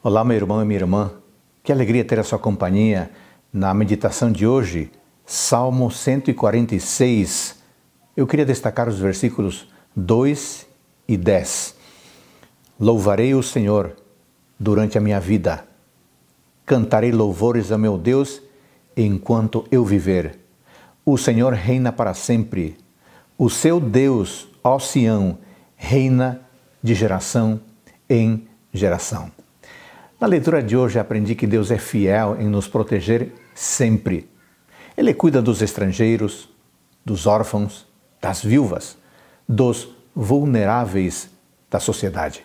Olá, meu irmão e minha irmã. Que alegria ter a sua companhia na meditação de hoje, Salmo 146. Eu queria destacar os versículos 2 e 10. Louvarei o Senhor durante a minha vida. Cantarei louvores a meu Deus enquanto eu viver. O Senhor reina para sempre. O seu Deus, ó Sião, reina de geração em geração. Na leitura de hoje aprendi que Deus é fiel em nos proteger sempre. Ele cuida dos estrangeiros, dos órfãos, das viúvas, dos vulneráveis da sociedade.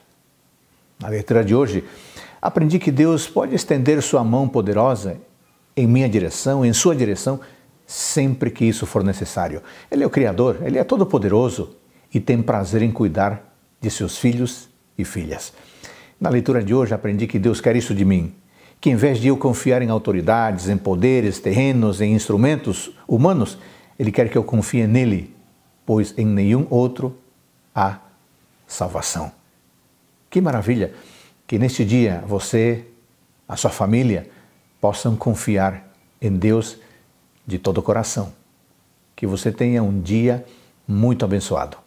Na leitura de hoje, aprendi que Deus pode estender sua mão poderosa em minha direção, em sua direção, sempre que isso for necessário. Ele é o Criador, ele é todo-poderoso e tem prazer em cuidar de seus filhos e filhas. Na leitura de hoje aprendi que Deus quer isso de mim, que em vez de eu confiar em autoridades, em poderes, terrenos, em instrumentos humanos, Ele quer que eu confie nele, pois em nenhum outro há salvação. Que maravilha que neste dia você, a sua família, possam confiar em Deus de todo o coração. Que você tenha um dia muito abençoado.